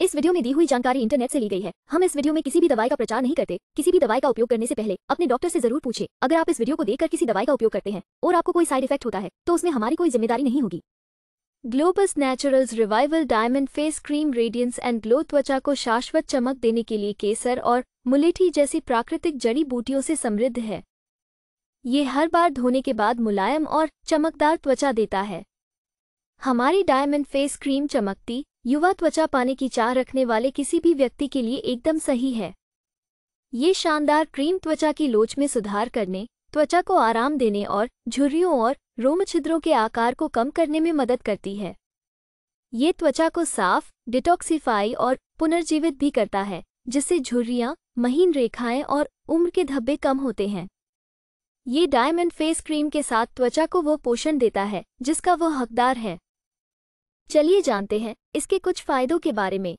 इस वीडियो में दी हुई जानकारी इंटरनेट से ली गई है हम इस वीडियो में किसी भी दवाई का प्रचार नहीं करते किसी भी दवाई का उपयोग करने से पहले अपने डॉक्टर से जरूर पूछे अगर आप इस वीडियो को देखकर किसी दवाई का उपयोग करते हैं और आपको कोई साइड इफेक्ट होता है तो उसमें हमारी कोई जिम्मेदारी नहीं होगी Globus Naturals revival diamond face cream radiance and glow त्वचा को शाश्वत चमक देने के लिए केसर और मुलेठी जैसी प्राकृतिक जड़ी बूटियों से समृद्ध है ये हर बार धोने के बाद मुलायम और चमकदार त्वचा देता है हमारी डायमंड फेस क्रीम चमकती युवा त्वचा पाने की चाह रखने वाले किसी भी व्यक्ति के लिए एकदम सही है ये शानदार क्रीम त्वचा की लोच में सुधार करने त्वचा को आराम देने और झुर्रियों और रोम छिद्रों के आकार को कम करने में मदद करती है ये त्वचा को साफ डिटॉक्सीफाई और पुनर्जीवित भी करता है जिससे झुर्रियाँ महीन रेखाएं और उम्र के धब्बे कम होते हैं ये डायमंड फेस क्रीम के साथ त्वचा को वो पोषण देता है जिसका वो हकदार है चलिए जानते हैं इसके कुछ फायदों के बारे में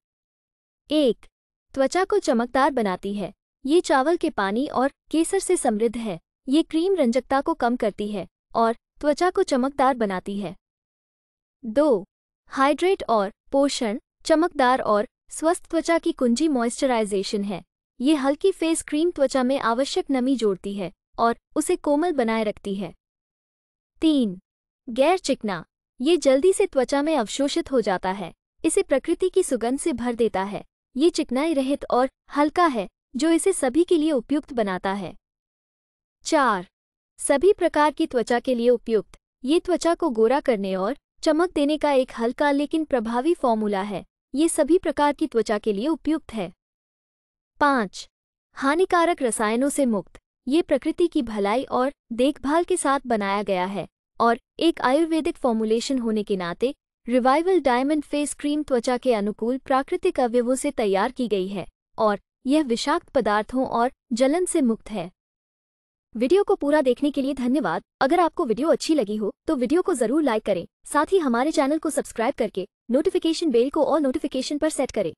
एक त्वचा को चमकदार बनाती है ये चावल के पानी और केसर से समृद्ध है ये क्रीम रंजकता को कम करती है और त्वचा को चमकदार बनाती है दो हाइड्रेट और पोषण चमकदार और स्वस्थ त्वचा की कुंजी मॉइस्चराइजेशन है ये हल्की फेस क्रीम त्वचा में आवश्यक नमी जोड़ती है और उसे कोमल बनाए रखती है तीन गैर चिकना ये जल्दी से त्वचा में अवशोषित हो जाता है इसे प्रकृति की सुगंध से भर देता है ये चिकनाई रहित और हल्का है जो इसे सभी के लिए उपयुक्त बनाता है चार सभी प्रकार की त्वचा के लिए उपयुक्त ये त्वचा को गोरा करने और चमक देने का एक हल्का लेकिन प्रभावी फॉर्मूला है ये सभी प्रकार की त्वचा के लिए उपयुक्त है पाँच हानिकारक रसायनों से मुक्त ये प्रकृति की भलाई और देखभाल के साथ बनाया गया है और एक आयुर्वेदिक फॉर्मुलेशन होने के नाते रिवाइवल डायमंड फेस क्रीम त्वचा के अनुकूल प्राकृतिक अवयवों से तैयार की गई है और यह विषाक्त पदार्थों और जलन से मुक्त है वीडियो को पूरा देखने के लिए धन्यवाद अगर आपको वीडियो अच्छी लगी हो तो वीडियो को जरूर लाइक करें साथ ही हमारे चैनल को सब्सक्राइब करके नोटिफिकेशन बेल को और नोटिफिकेशन पर सेट करें